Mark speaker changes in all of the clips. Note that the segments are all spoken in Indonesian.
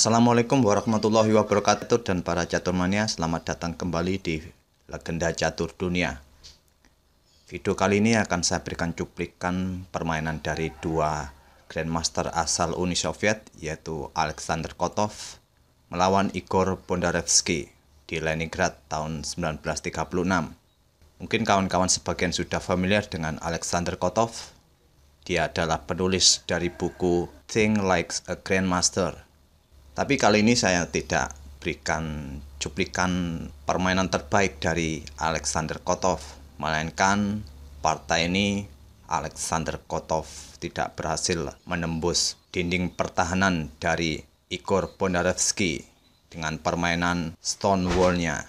Speaker 1: Assalamualaikum warahmatullahi wabarakatuh dan para caturmania selamat datang kembali di Legenda Catur Dunia Video kali ini akan saya berikan cuplikan permainan dari dua Grandmaster asal Uni Soviet yaitu Alexander Kotov melawan Igor Bondarevsky di Leningrad tahun 1936 Mungkin kawan-kawan sebagian sudah familiar dengan Alexander Kotov dia adalah penulis dari buku Think Like a Grandmaster tapi kali ini saya tidak berikan cuplikan permainan terbaik dari Alexander Kotov, melainkan partai ini Alexander Kotov tidak berhasil menembus dinding pertahanan dari Igor Bondarevsky dengan permainan Stonewall-nya.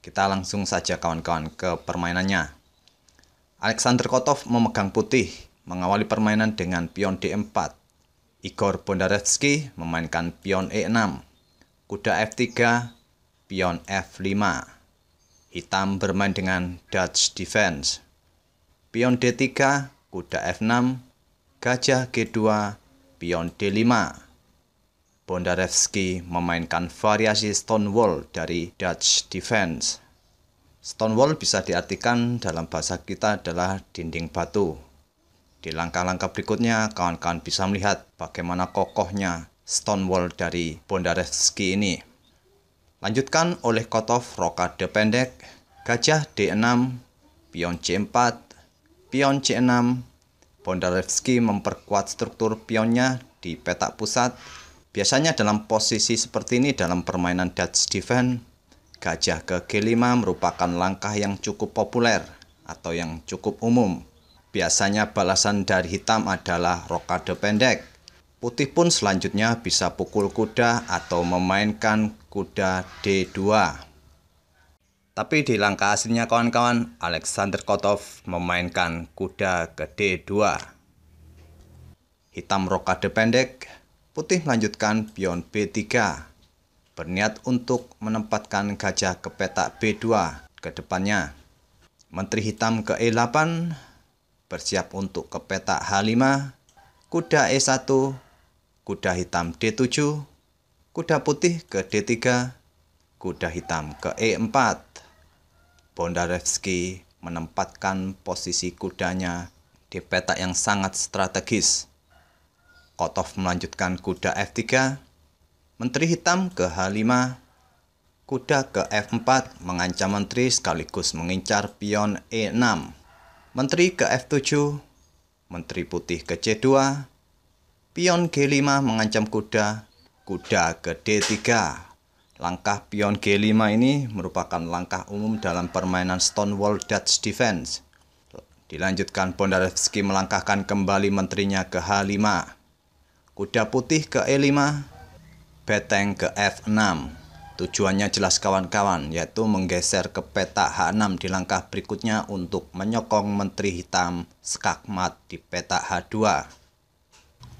Speaker 1: Kita langsung saja kawan-kawan ke permainannya. Alexander Kotov memegang putih, mengawali permainan dengan pion D4. Igor Bondarevsky memainkan pion E6, kuda F3, pion F5. Hitam bermain dengan Dutch defense. Pion D3, kuda F6, gajah G2, pion D5. Bondarevsky memainkan variasi Stonewall dari Dutch defense. Stonewall bisa diartikan dalam bahasa kita adalah dinding batu. Di langkah-langkah berikutnya, kawan-kawan bisa melihat bagaimana kokohnya Stonewall dari Bondarevsky ini. Lanjutkan oleh Kotov rokade pendek, gajah D6, pion C4, pion C6. Bondarevsky memperkuat struktur pionnya di petak pusat. Biasanya dalam posisi seperti ini dalam permainan Dutch defense, gajah ke G5 merupakan langkah yang cukup populer atau yang cukup umum Biasanya balasan dari hitam adalah rokade pendek. Putih pun selanjutnya bisa pukul kuda atau memainkan kuda D2. Tapi di langkah aslinya kawan-kawan, Alexander Kotov memainkan kuda ke D2. Hitam rokade pendek, putih melanjutkan pion B3. Berniat untuk menempatkan gajah ke petak B2 ke depannya. Menteri hitam ke E8, bersiap untuk ke petak H5, kuda E1, kuda hitam D7, kuda putih ke D3, kuda hitam ke E4. Bondarevsky menempatkan posisi kudanya di petak yang sangat strategis. Kotov melanjutkan kuda F3, Menteri Hitam ke H5, kuda ke F4 mengancam menteri sekaligus mengincar pion E6. Menteri ke F7, Menteri Putih ke C2, pion G5 mengancam kuda, kuda ke D3. Langkah pion G5 ini merupakan langkah umum dalam permainan Stonewall Dutch Defense. Dilanjutkan Bondarevski melangkahkan kembali menterinya ke H5. Kuda putih ke E5, beteng ke F6. Tujuannya jelas kawan-kawan, yaitu menggeser ke peta H6 di langkah berikutnya untuk menyokong Menteri Hitam skakmat di peta H2.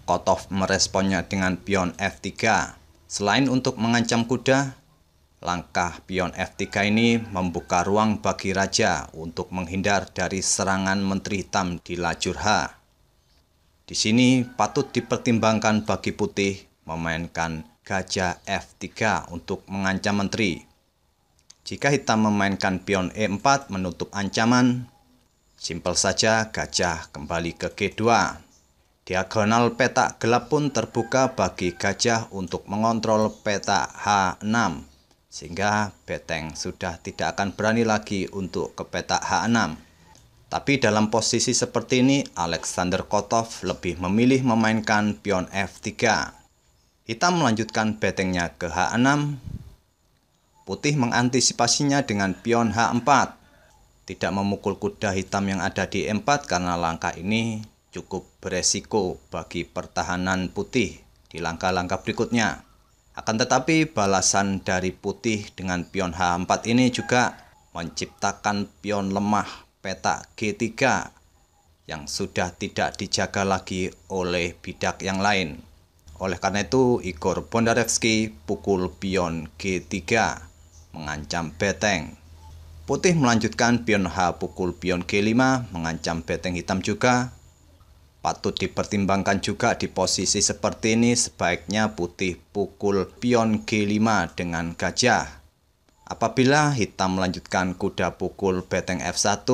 Speaker 1: Kotov meresponnya dengan pion F3. Selain untuk mengancam kuda, langkah pion F3 ini membuka ruang bagi Raja untuk menghindar dari serangan Menteri Hitam di lajur H. Di sini patut dipertimbangkan bagi putih memainkan gajah F3 untuk mengancam menteri. Jika hitam memainkan pion E4 menutup ancaman, simpel saja gajah kembali ke G2. Diagonal petak gelap pun terbuka bagi gajah untuk mengontrol petak H6, sehingga beteng sudah tidak akan berani lagi untuk ke petak H6. Tapi dalam posisi seperti ini, Alexander Kotov lebih memilih memainkan pion F3. Hitam melanjutkan bettingnya ke H6. Putih mengantisipasinya dengan pion H4. Tidak memukul kuda hitam yang ada di E4 karena langkah ini cukup beresiko bagi pertahanan putih di langkah-langkah berikutnya. Akan tetapi balasan dari putih dengan pion H4 ini juga menciptakan pion lemah petak G3 yang sudah tidak dijaga lagi oleh bidak yang lain. Oleh karena itu, Igor Bondarevsky pukul pion G3, mengancam beteng. Putih melanjutkan pion H pukul pion G5, mengancam beteng hitam juga. Patut dipertimbangkan juga di posisi seperti ini sebaiknya putih pukul pion G5 dengan gajah. Apabila hitam melanjutkan kuda pukul beteng F1,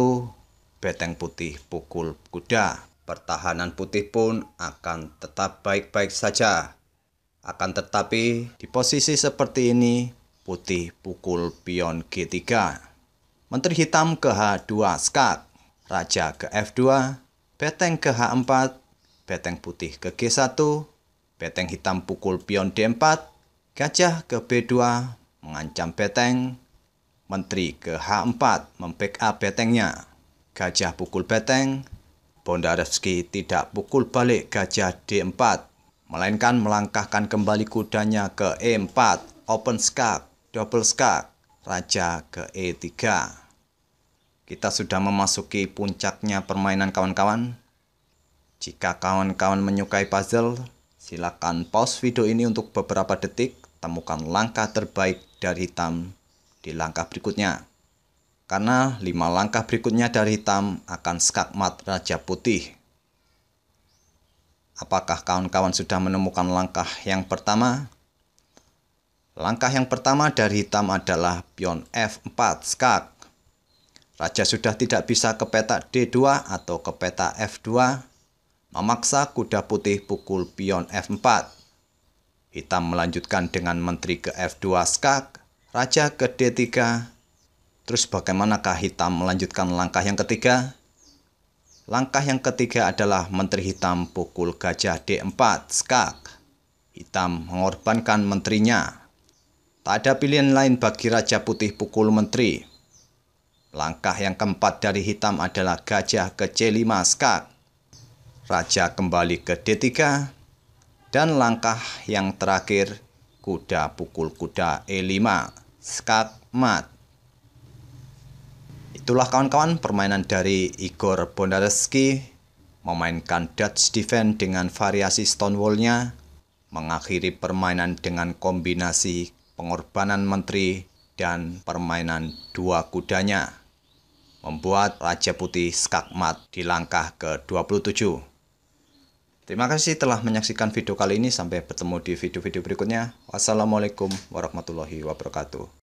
Speaker 1: beteng putih pukul kuda pertahanan putih pun akan tetap baik-baik saja. Akan tetapi, di posisi seperti ini, putih pukul pion G3. Menteri hitam ke H2 skak, raja ke F2, beteng ke H4, beteng putih ke G1, beteng hitam pukul pion D4, gajah ke B2, mengancam beteng, menteri ke H4 membackup betengnya, gajah pukul beteng, Bondareski tidak pukul balik gajah D4, melainkan melangkahkan kembali kudanya ke E4, open skak, double skak, raja ke E3. Kita sudah memasuki puncaknya permainan kawan-kawan. Jika kawan-kawan menyukai puzzle, silakan pause video ini untuk beberapa detik, temukan langkah terbaik dari hitam di langkah berikutnya karena lima langkah berikutnya dari hitam akan skakmat raja putih. Apakah kawan-kawan sudah menemukan langkah yang pertama? Langkah yang pertama dari hitam adalah pion F4 skak. Raja sudah tidak bisa ke petak D2 atau ke petak F2, memaksa kuda putih pukul pion F4. Hitam melanjutkan dengan menteri ke F2 skak, raja ke D3, Terus bagaimanakah Hitam melanjutkan langkah yang ketiga? Langkah yang ketiga adalah Menteri Hitam pukul gajah D4, skak. Hitam mengorbankan menterinya. Tak ada pilihan lain bagi Raja Putih pukul menteri. Langkah yang keempat dari Hitam adalah gajah ke C5, skak. Raja kembali ke D3. Dan langkah yang terakhir, kuda pukul kuda E5, skak mat. Itulah kawan-kawan permainan dari Igor Bondareski memainkan Dutch defense dengan variasi Stonewall-nya, mengakhiri permainan dengan kombinasi pengorbanan menteri dan permainan dua kudanya, membuat Raja Putih skakmat di langkah ke-27. Terima kasih telah menyaksikan video kali ini, sampai bertemu di video-video berikutnya. Wassalamualaikum warahmatullahi wabarakatuh.